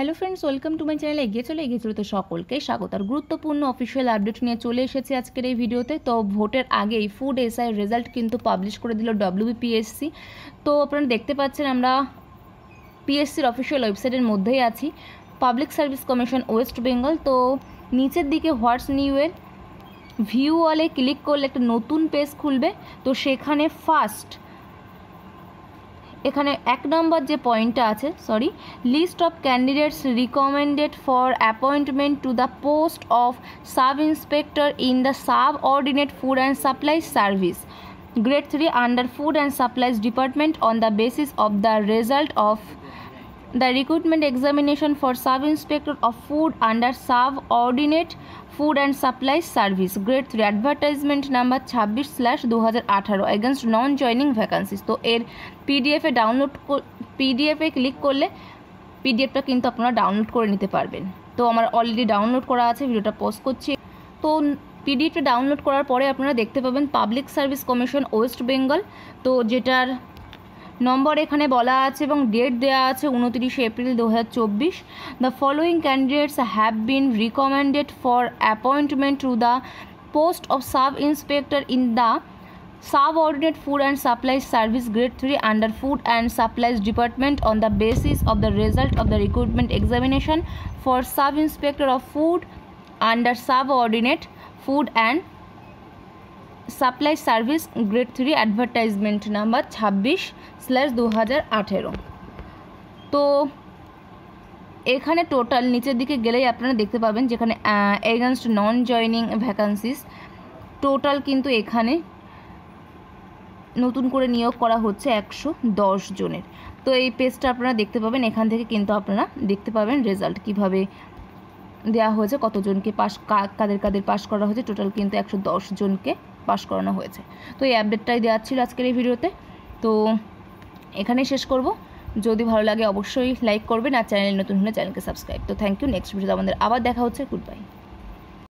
hello friends welcome to my channel এগিয়ে চলে এগিয়ে চলে তো সকলকে স্বাগত আর গুরুত্বপূর্ণ অফিসিয়াল আপডেট নিয়ে চলে এসেছি আজকের এই ভিডিওতে তো ভোটের আগেই ফুড এসআই রেজাল্ট কিন্তু পাবলিশ করে দিল ডব্লিউবিপিএসসি তো আপনারা দেখতে পাচ্ছেন আমরা পিএসসির অফিসিয়াল ওয়েবসাইটের মধ্যেই আছি public service commission west Bengal তো নিচের দিকে হোয়াটস নিউয়ের ভিউ অলে ক্লিক করলে একটা নতুন পেজ খুলবে তো সেখানে ফার্স্ট এখানে এক নম্বর যে পয়েন্টটা আছে sorry list of candidates recommended for appointment to the post of sub inspector in the subordinate food and supply service grade 3 under food and supplies department on the basis of the result of the recruitment examination for sub inspector of food under sub ordinate food and supply service grade 3 advertisement number 26 slash 2018 against non joining vacancies তো এর PDF এ download PDF এ click করলে পিডিএফটা কিন্তু আপনারা download করে নিতে পারবেন তো আমার অলরেডি ডাউনলোড করা আছে ভিডিওটা পোস্ট করছি তো পিডিএফটা ডাউনলোড করার পরে আপনারা দেখতে পাবেন public service commission west Bengal তো যেটার নম্বর এখানে বলা আছে এবং ডেট দেওয়া আছে উনত্রিশ এপ্রিল দু হাজার চব্বিশ the following candidates have been recommended for appointment to the post of sub inspector in the subordinate food and supplies service grade three under food and supplies department on the basis of the result of the recruitment examination for sub inspector of food under subordinate food and supply service grade three advertisement number ছাব্বিশ slash দু হাজার আঠেরো তো এখানে total নিচের দিকে গেলেই আপনারা দেখতে পাবেন যেখানে against non joining vacancies total কিন্তু এখানে নতুন করে নিয়োগ করা হচ্ছে একশো দশ জনের তো এই পেজটা আপনারা দেখতে পাবেন এখান থেকে কিন্তু আপনারা দেখতে পাবেন রেজাল্ট কিভাবে দেয়া হয়েছে কতজনকে পাস কাদের কাদের পাস করা হয়েছে টোটাল কিন্তু একশো জনকে পাশ করানো হয়েছে তো এই আপডেটটাই দেওয়া ছিল আজকের এই ভিডিওতে তো এখানেই শেষ করব যদি ভালো লাগে অবশ্যই লাইক করবেন আর চ্যানেল নতুন হলে চ্যানেলকে সাবস্ক্রাইব তো থ্যাংক ইউ নেক্সট ভিডিওতে আমাদের আবার দেখা হচ্ছে গুড বাই